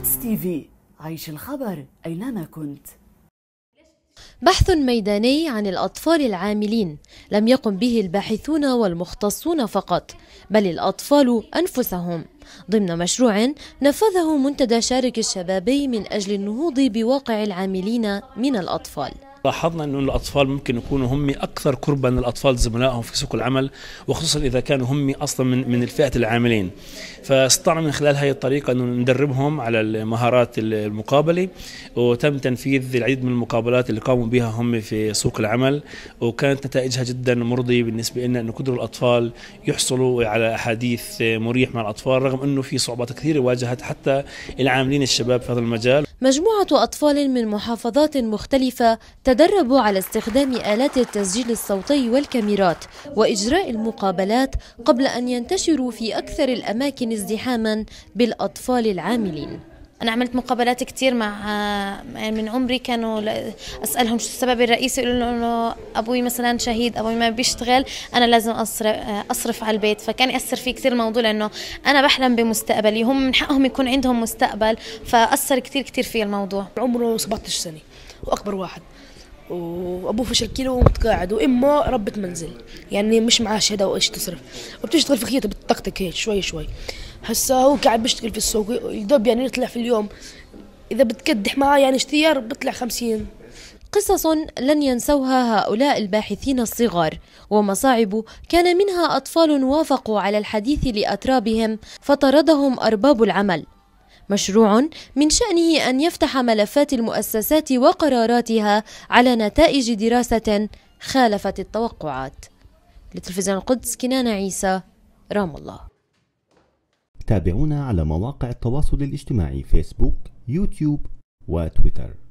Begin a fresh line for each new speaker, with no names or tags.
قدس تي في
عيش الخبر أينما كنت بحث ميداني عن الأطفال العاملين لم يقم به الباحثون والمختصون فقط بل الأطفال أنفسهم ضمن مشروع نفذه منتدى شارك الشبابي من أجل النهوض بواقع العاملين من الأطفال
لاحظنا أن الأطفال ممكن يكونوا هم أكثر قربا للأطفال زملائهم في سوق العمل وخصوصا إذا كانوا هم أصلا من, من الفئة العاملين فاستطعنا من خلال هذه الطريقة أن ندربهم على المهارات المقابلة وتم تنفيذ العديد من المقابلات اللي قاموا بها هم في سوق العمل وكانت نتائجها جدا مرضية بالنسبة لنا أنه قدروا الأطفال يحصلوا على أحاديث مريح مع الأطفال رغم أنه في صعوبات كثيرة واجهت حتى العاملين الشباب في هذا المجال
مجموعة أطفال من محافظات مختلفة تدربوا على استخدام آلات التسجيل الصوتي والكاميرات وإجراء المقابلات قبل أن ينتشروا
في أكثر الأماكن ازدحاما بالأطفال العاملين انا عملت مقابلات كثير مع آه، من عمري كانوا اسالهم شو السبب الرئيسي يقولوا له انه ابوي مثلا شهيد ابوي ما بيشتغل انا لازم اصرف آه، اصرف على البيت فكان ياثر فيه كثير الموضوع لانه انا بحلم بمستقبلي هم من حقهم يكون عندهم مستقبل فاثر كثير كثير في الموضوع عمره 17 سنه واكبر واحد وابوه فشل كيلو ومتقاعد وامه ربة منزل يعني مش معاه شهاده وايش تصرف وبتشتغل في خيطه بتطقطق هيك شوي شوي هسا هو قاعد بيشتغل في السوق يدوب يعني يطلع في اليوم اذا بتكدح معاه يعني اشتيار بيطلع خمسين قصص لن ينسوها
هؤلاء الباحثين الصغار ومصاعب كان منها أطفال وافقوا على الحديث لأترابهم فطردهم أرباب العمل مشروع من شأنه أن يفتح ملفات المؤسسات وقراراتها على نتائج دراسة خالفت التوقعات لتلفزيون القدس كنان عيسى رام
الله تابعونا على مواقع التواصل الاجتماعي فيسبوك يوتيوب وتويتر